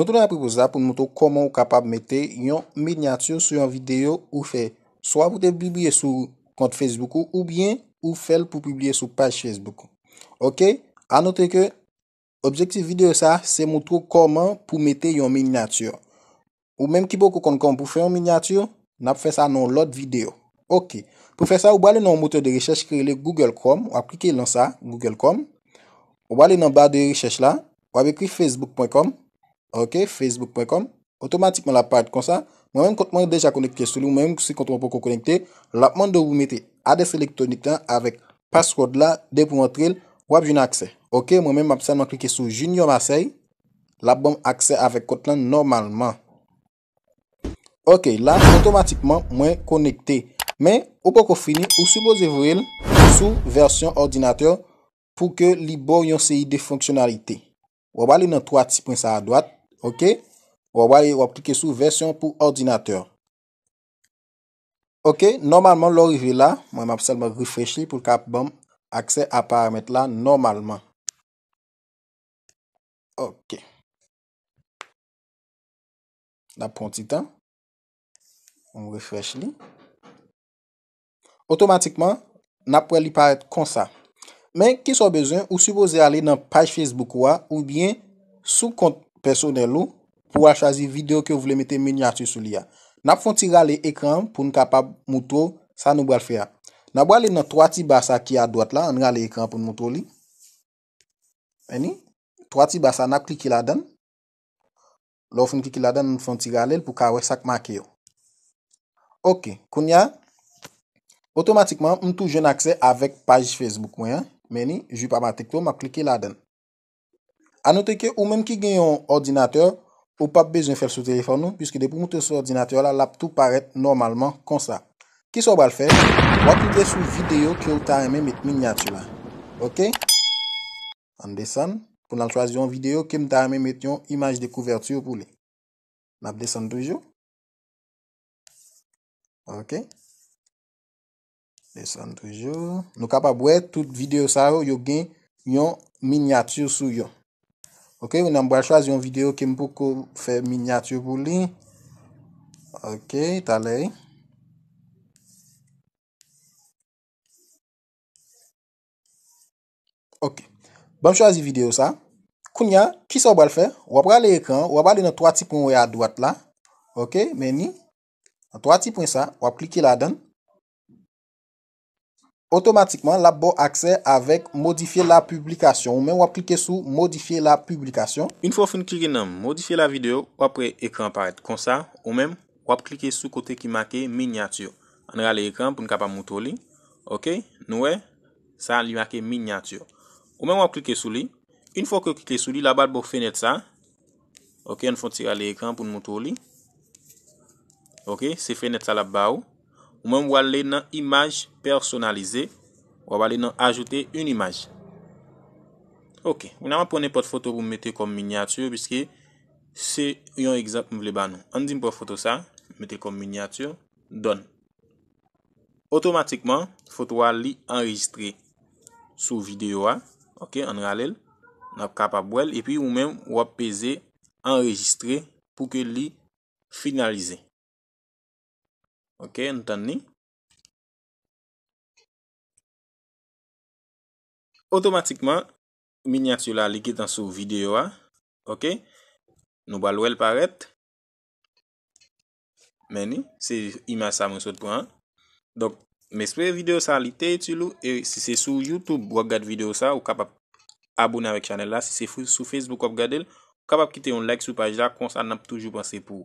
Joutou nan apripouza pou nou moutou koman ou kapap mette yon minyature sou yon videyo ou fe. So a pote biblye sou kont Facebook ou ou bien ou fel pou biblye sou page Facebook. Ok, anote ke objektif videyo sa se moutou koman pou mette yon minyature. Ou menm ki boko kon kon pou fe yon minyature, nan pou fe sa nan lot videyo. Ok, pou fe sa ou ba le nan moutou de rechèche krele Google Chrome, ou aplike lan sa Google Chrome. Ou ba le nan ba de rechèche la, ou avekri Facebook.com. Ok, facebook.com. Otomatikman la pa et kon sa. Mwen mwen kont mwen deja konekte sou li. Mwen mwen kont mwen poko konekte. La mwen do mwen mette adef elektronik lan. Avek password la. De pou montre li. Wap joun akse. Ok, mwen mwen mwen klike sou junior asay. La bom akse avek kont lan normalman. Ok, la mwen otomatikman mwen konekte. Men, wap poko fini. Ou soubo ze vwil sou versyon ordinateur. Pou ke li bon yon seyi de fonksyonalite. Wap wale nan 3 ti pren sa a doat. Ok, wap wale wap plike sou versyon pou ordinateur. Ok, normalman lorive la, mwen map selman refreche li pou kap bom akse ap paramet la normalman. Ok. Nap pon titan. Mwen refreche li. Otomatikman, nap wale li paret konsa. Men, ki sou bezon, ou suboze ale nan paj Facebook wa, ou bien sou kont... personel ou, pou a chazi video ke ou vle mette minyati sou li a. Nap fon tiga le ekran pou n kapab moutou sa nou bal fe a. Na bali nan 3 ti basa ki a doat la, nan nga le ekran pou moutou li. Meni, 3 ti basa nap kliki la den. Lofon kliki la den nan fon tiga le pou kawe sak make yo. Ok, kon ya, otomatikman m tou jen akse avek paj Facebook mwen. Meni, jy pa matik to, ma kliki la den. Anoteke, ou menm ki gen yon ordinateur, ou pa bezen fel sou telefon nou, piske depo mouten sou ordinateur la, lap tou paret normalman konsa. Kis ou bal fè, wak yon de sou video ki ou ta eme met minyatura. Ok? An desen, pou nan chwazi yon video ki ou ta eme met yon imaj de kouvertu yo pou li. Nap desen toujou. Ok? Desen toujou. Nou kapap wè, tout video sa yo, yo gen yon minyatura sou yon. Ok, ou nan m bwa chwazi yon video ke m pou kou fè minyatyo pou li. Ok, talè. Ok, bwa m chwazi video sa. Koun ya, ki sa w bwa l fè? Wap gwa le ekran, wap gwa le nan 3 tipon wè a dwat la. Ok, meni. Nan 3 tipon sa, wap kliki la den. Otomatikman, la bo akse avèk modifiye la publikasyon. Ou men wap klike sou modifiye la publikasyon. Un fò fèn klike nan modifiye la videyo, wap pre ekran paret. Kon sa, ou men wap klike sou kote ki make minyatur. An ralè ekran pou n ka pa moutou li. Ok, nouè, sa li make minyatur. Ou men wap klike sou li. Un fò klike sou li, la bat bo fènet sa. Ok, an fò tira lè ekran pou n moutou li. Ok, se fènet sa la ba ou. Ou mèm wale nan imaj personalize, wale nan ajote yon imaj. Ok, wè nan wap pwene pot foto wou mette kom minyature, pwiske se yon ekzap mwen vle ban nou. An di mpo foto sa, mette kom minyature, don. Otomatikman, foto wale li enregistre sou videyo a, ok, an ralel, nap kap ap wèl, epi wèm wap peze enregistre pou ke li finalize. Ok, nou tan ni. Otomatikman, minya sou la likit an sou video a. Ok, nou ba lwel paret. Meni, se ima sa moun sot pwa. Dok, mespe video sa li te etilou. E si se sou YouTube wak gade video sa, ou kapap aboune avèk chanel la. Si se sou Facebook wak gade, ou kapap kite yon like sou page la. Kon sa nan pou toujou panse pou.